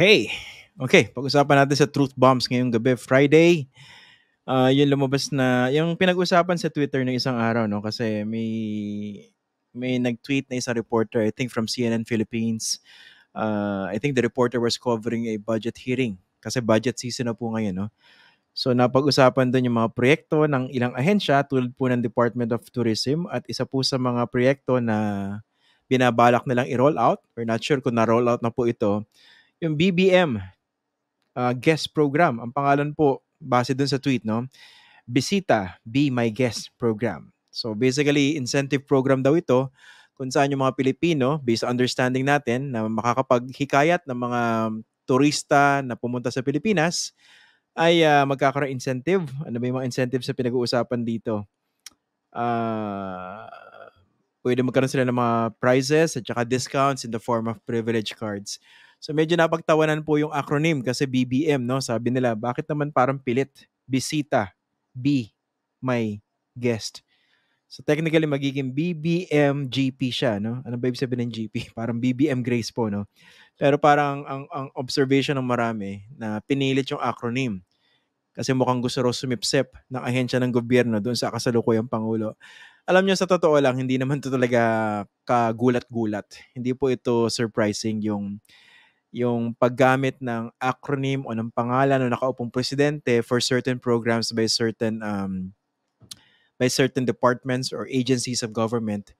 Hey! Okay, pag-usapan natin sa truth bombs ngayong gabi, Friday. Uh, ah, yung lumabas na, yung pinag-usapan sa Twitter ng isang araw, no? Kasi may, may nag-tweet na isang reporter, I think from CNN Philippines. Uh, I think the reporter was covering a budget hearing. Kasi budget season na po ngayon, no? So napag-usapan doon yung mga proyekto ng ilang ahensya tulad po ng Department of Tourism at isa po sa mga proyekto na binabalak nilang i-roll out or not sure kung na-roll out na po ito yung BBM uh, ah, guest program. Ang pangalan po, base dun sa tweet, no? Bisita, Be My Guest program. So basically, incentive program daw ito kung saan yung mga Pilipino, based understanding natin, na makakapaghikayat ng mga turista na pumunta sa Pilipinas, ay uh, magkakaroon incentive. Ano ba yung mga incentive sa pinag-uusapan dito? Uh, pwede magkaroon sila ng mga prizes at saka discounts in the form of privilege cards. So medyo napagtawanan po yung acronym kasi BBM, no? Sabi nila, bakit naman parang pilit? Bisita, B, my guest. So technically magiging BBM GP siya, no? Ano ba ibig sabihin ng GP? Parang BBM Grace po, no? Pero parang ang, ang observation ng marami na pinilit yung acronym. Kasi mukhang gusto raw sumipsep ng ahensya ng gobyerno doon sa kasalukuyang Pangulo. Alam niyo, sa totoo lang, hindi naman ito talaga kagulat-gulat. Hindi po ito surprising yung yung paggamit ng acronym o ng pangalan o nakaupong presidente for certain programs by certain um, by certain departments or agencies of government.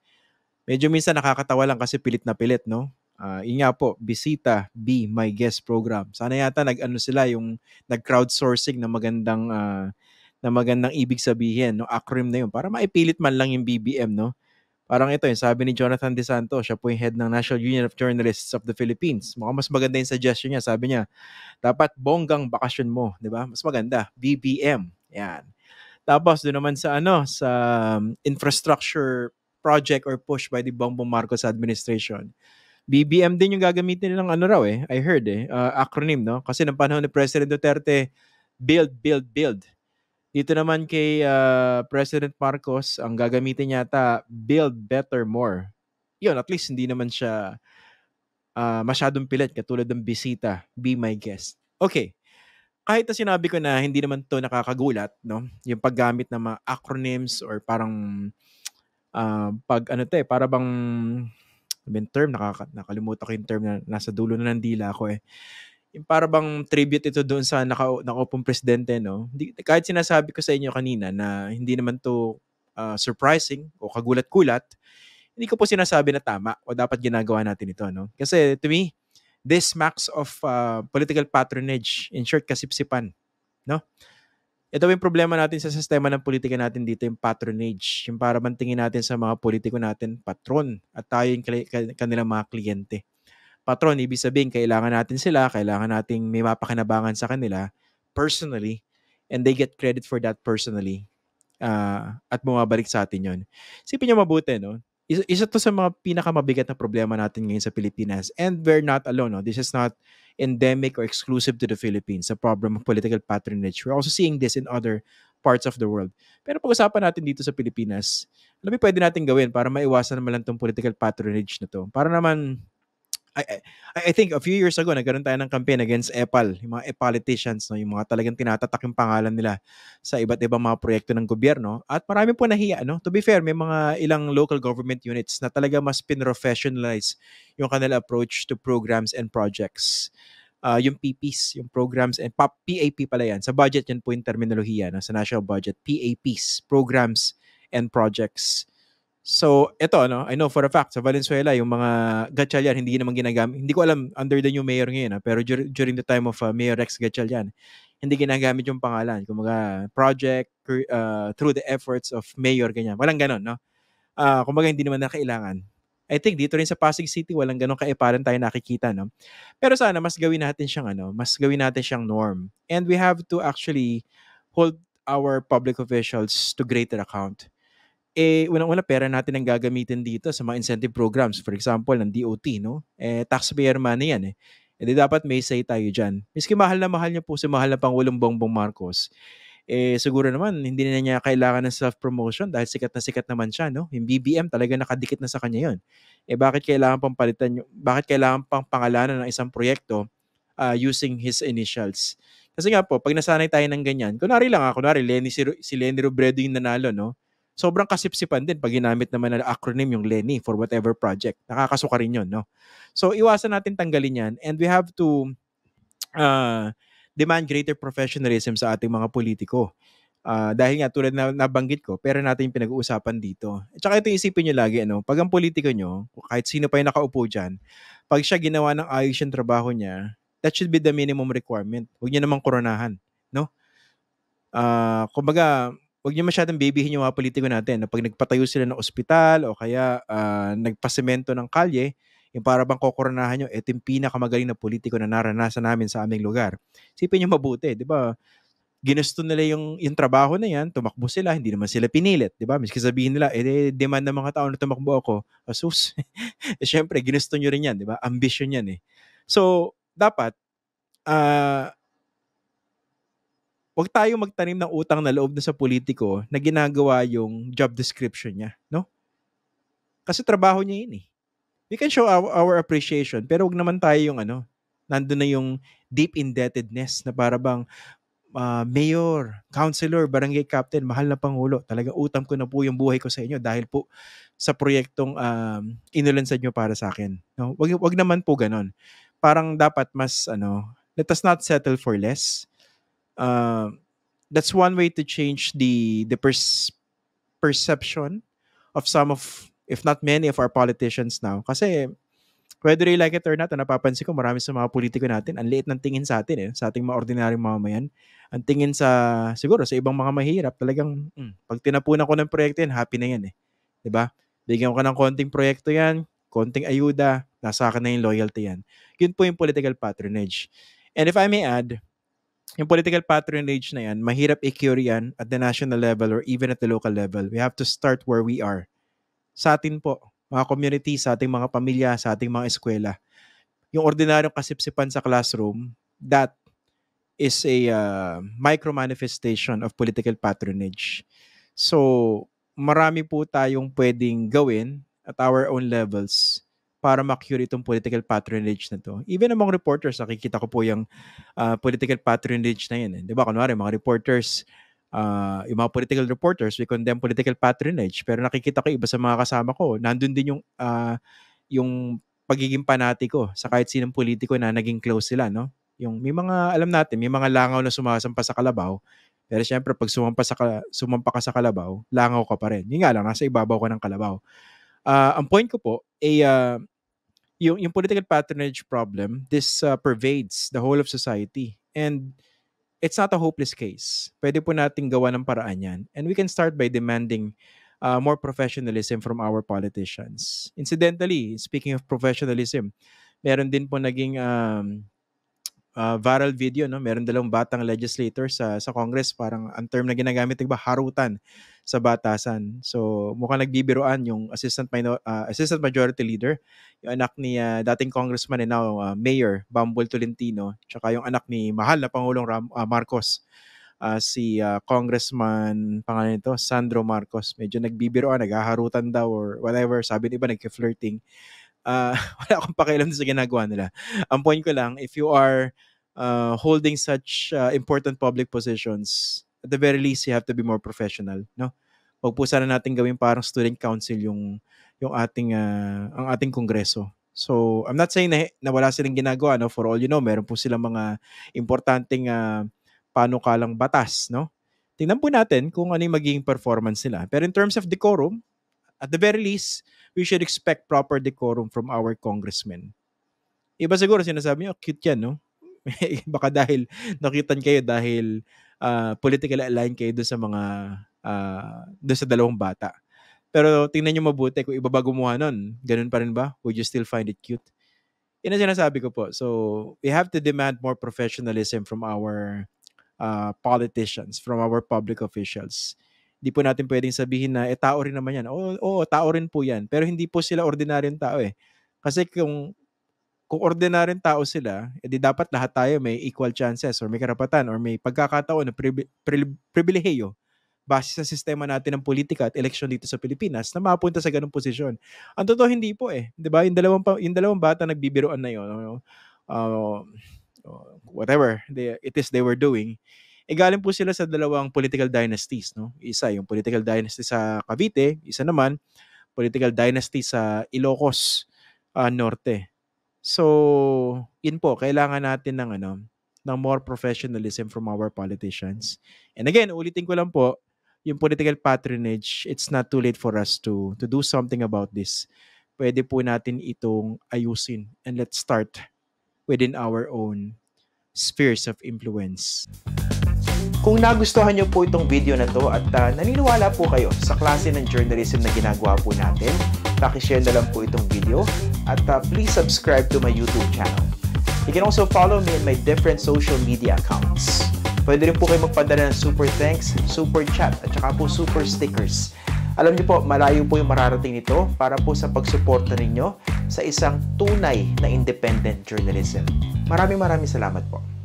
Medyo minsan nakakatawa lang kasi pilit na pilit, no? Uh, yun nga po, Bisita B, My Guest Program. Sana yata nag-ano sila, yung nag-crowdsourcing na magandang, uh, na magandang ibig sabihin, no? acronym na yun, para maipilit man lang yung BBM, no? Parang ito yung sabi ni Jonathan De Santo, siya po yung head ng National Union of Journalists of the Philippines. Mukhang mas maganda yung suggestion niya. Sabi niya, dapat bonggang bakasyon mo, di ba? Mas maganda, BBM. Yan. Tapos doon naman sa ano, sa um, infrastructure project or push by the Bongbong Marcos administration. BBM din yung gagamitin nilang ano raw eh. I heard eh. Uh, acronym, no? Kasi ng panahon ni President Duterte, build, build, build. Dito naman kay uh, President Marcos, ang gagamitin yata, build better more. Yun, at least hindi naman siya uh, masyadong pilit katulad ng bisita, be my guest. Okay. Kahit na sinabi ko na hindi naman to nakakagulat, no? Yung paggamit ng mga acronyms or parang uh, pag ano te, eh, para bang I ano term, nakaka, nakalimutan ko yung term na nasa dulo na ng dila ko eh yung para bang tribute ito doon sa naka, nakaupong presidente, no? Hindi, kahit sinasabi ko sa inyo kanina na hindi naman to uh, surprising o kagulat-gulat, hindi ko po sinasabi na tama o dapat ginagawa natin ito, no? Kasi to me, this smacks of uh, political patronage, in short, kasipsipan, no? Ito yung problema natin sa sistema ng politika natin dito, yung patronage. Yung para tingin natin sa mga politiko natin, patron, at tayo yung kanilang mga kliyente patron, ibig sabihin, kailangan natin sila, kailangan nating may mapakinabangan sa kanila personally, and they get credit for that personally. Uh, at bumabalik sa atin yon. Sipin nyo mabuti, no? Isa, isa to sa mga pinakamabigat na problema natin ngayon sa Pilipinas. And we're not alone, no? This is not endemic or exclusive to the Philippines, the problem of political patronage. We're also seeing this in other parts of the world. Pero pag-usapan natin dito sa Pilipinas, ano ba pwede natin gawin para maiwasan naman lang itong political patronage na to? Para naman I, I, I think a few years ago, nagkaroon tayo ng campaign against EPAL, yung mga e-politicians, no? yung mga talagang tinatatak yung pangalan nila sa iba't ibang mga proyekto ng gobyerno. At marami po nahiya. No? To be fair, may mga ilang local government units na talaga mas pinrofessionalize yung kanila approach to programs and projects uh, yung PPs, yung programs and PAP pala yan. Sa budget yan po yung terminolohiya no? sa national budget, PAPs, programs and projects. So, ito, ano, I know for a fact, sa Valenzuela, yung mga Gatchalian, hindi naman ginagamit. Hindi ko alam, under the new mayor ngayon, ha, ah, pero dur- during the time of uh, Mayor Rex Gatchalian, hindi ginagamit yung pangalan. Kung mga project, uh, through the efforts of mayor, ganyan. Walang ganon, no? Uh, kumbaga, hindi naman na kailangan. I think dito rin sa Pasig City, walang ganong kaiparan eh, tayo nakikita, no? Pero sana, mas gawin natin siyang, ano, mas gawin natin siyang norm. And we have to actually hold our public officials to greater account eh unang-una pera natin ang gagamitin dito sa mga incentive programs. For example, ng DOT, no? Eh taxpayer money 'yan eh. Hindi eh, dapat may say tayo diyan. Miski mahal na mahal niya po si mahal na Pangulong Bongbong Marcos. Eh siguro naman hindi na niya kailangan ng self-promotion dahil sikat na sikat naman siya, no? Yung BBM talaga nakadikit na sa kanya 'yon. Eh bakit kailangan pang palitan yung bakit kailangan pang pangalanan ng isang proyekto uh, using his initials? Kasi nga po, pag nasanay tayo ng ganyan, kunwari lang ako, kunwari Lenny, si, si Lenny Robredo yung nanalo, no? sobrang kasipsipan din pag ginamit naman ng acronym yung LENI for whatever project. Nakakasuka rin yun, no? So, iwasan natin tanggalin yan and we have to uh, demand greater professionalism sa ating mga politiko. Uh, dahil nga tulad na nabanggit ko, pero natin yung pinag-uusapan dito. At saka ito isipin nyo lagi, ano, pag ang politiko nyo, kahit sino pa yung nakaupo dyan, pag siya ginawa ng ayos yung trabaho niya, that should be the minimum requirement. Huwag nyo namang koronahan. No? Uh, kumbaga, huwag niyo masyadong babyhin yung mga politiko natin na pag nagpatayo sila ng ospital o kaya uh, nagpasemento ng kalye, yung para bang kokoronahan nyo, ito yung pinakamagaling na politiko na naranasan namin sa aming lugar. Sipin nyo mabuti, di ba? Ginusto nila yung, yung trabaho na yan, tumakbo sila, hindi naman sila pinilit, di ba? Miski sabihin nila, eh, demand ng mga tao na tumakbo ako, asus, ah, eh, syempre, ginusto nyo rin yan, di ba? Ambition yan eh. So, dapat, uh, wag tayo magtanim ng utang na loob na sa politiko na ginagawa yung job description niya, no? Kasi trabaho niya yun eh. We can show our, our appreciation, pero wag naman tayo yung ano, nandun na yung deep indebtedness na para bang uh, mayor, councilor, barangay captain, mahal na pangulo, talagang utang ko na po yung buhay ko sa inyo dahil po sa proyektong um, sa nyo para sa akin. No? Wag, wag naman po ganon. Parang dapat mas, ano, let us not settle for less uh, that's one way to change the the pers- perception of some of if not many of our politicians now kasi whether you like it or not, napapansin ko marami sa mga politiko natin, ang liit ng tingin sa atin eh, sa ating mga ordinaryong mamamayan. Ang tingin sa, siguro, sa ibang mga mahirap, talagang, mm, pag tinapunan ko ng proyekto yan, happy na yan eh. ba? Diba? Bigyan ko ka ng konting proyekto yan, konting ayuda, nasa akin na yung loyalty yan. Yun po yung political patronage. And if I may add, yung political patronage na yan, mahirap i-cure yan at the national level or even at the local level. We have to start where we are. Sa atin po, mga community, sa ating mga pamilya, sa ating mga eskwela. Yung ordinaryong kasipsipan sa classroom, that is a uh, micro-manifestation of political patronage. So, marami po tayong pwedeng gawin at our own levels para ma-cure itong political patronage na to. Even among reporters, nakikita ko po yung uh, political patronage na yan. Eh. Di ba? Kunwari, mga reporters, uh, yung mga political reporters, we condemn political patronage. Pero nakikita ko iba sa mga kasama ko, nandun din yung, uh, yung pagiging panatiko sa kahit sinong politiko na naging close sila. No? Yung, may mga, alam natin, may mga langaw na sumasampa sa kalabaw. Pero siyempre, pag sumampa, sa, sumampa ka sa kalabaw, langaw ka pa rin. Yun nga lang, nasa ibabaw ka ng kalabaw. Uh, ang point ko po, ay uh, eh, ah, yung, yung political patronage problem, this uh, pervades the whole of society. And it's not a hopeless case. Pwede po nating gawa ng paraan yan. And we can start by demanding uh, more professionalism from our politicians. Incidentally, speaking of professionalism, meron din po naging um, uh, viral video no meron dalawang batang legislator sa sa Congress parang ang term na ginagamit diba harutan sa batasan so mukhang nagbibiroan yung assistant minor, uh, ah, assistant majority leader yung anak ni uh, dating congressman and eh, now uh, mayor Bumble Tolentino tsaka yung anak ni mahal na pangulong Ram, uh, Marcos uh, si uh, congressman pangalan nito Sandro Marcos medyo nagbibiroan naghaharutan daw or whatever sabi ni iba nagki-flirting uh, wala akong pakialam sa ginagawa nila. Ang point ko lang, if you are uh, holding such uh, important public positions, at the very least, you have to be more professional, no? Huwag po sana natin gawin parang student council yung yung ating uh, ang ating kongreso. So, I'm not saying na, na wala silang ginagawa, no? For all you know, meron po silang mga importanteng uh, panukalang batas, no? Tingnan po natin kung ano yung magiging performance nila. Pero in terms of decorum, at the very least, we should expect proper decorum from our congressmen. Iba siguro sinasabi niyo, cute yan, no? Baka dahil nakitan kayo dahil uh, politically aligned kayo doon sa mga uh, ah, doon sa dalawang bata. Pero tingnan nyo mabuti kung iba ba gumawa nun. Ganun pa rin ba? Would you still find it cute? Yan ang sinasabi ko po. So, we have to demand more professionalism from our uh, politicians, from our public officials. Hindi po natin pwedeng sabihin na, eh, tao rin naman yan. Oo, oo, tao rin po yan. Pero hindi po sila ordinaryong tao eh. Kasi kung kung ordinaryong tao sila, edi eh, dapat lahat tayo may equal chances or may karapatan or may pagkakataon na pribilehiyo base sa sistema natin ng politika at eleksyon dito sa Pilipinas na mapunta sa ganung posisyon. Ang totoo hindi po eh, 'di ba? Yung dalawang yung dalawang bata nagbibiroan na 'yon. Uh, ano, uh, whatever they, it is they were doing E galing po sila sa dalawang political dynasties. No? Isa yung political dynasty sa Cavite, isa naman political dynasty sa Ilocos uh, Norte. So, yun po, kailangan natin ng ano, ng more professionalism from our politicians. And again, ulitin ko lang po, yung political patronage, it's not too late for us to to do something about this. Pwede po natin itong ayusin and let's start within our own spheres of influence. Kung nagustuhan niyo po itong video na to at uh, naniniwala po kayo sa klase ng journalism na ginagawa po natin, pakishare na lang po itong video at uh, please subscribe to my YouTube channel. You can also follow me in my different social media accounts. Pwede rin po kayo magpadala ng super thanks, super chat at saka po super stickers. Alam niyo po, malayo po yung mararating nito para po sa pagsuporta ninyo sa isang tunay na independent journalism. Maraming maraming salamat po.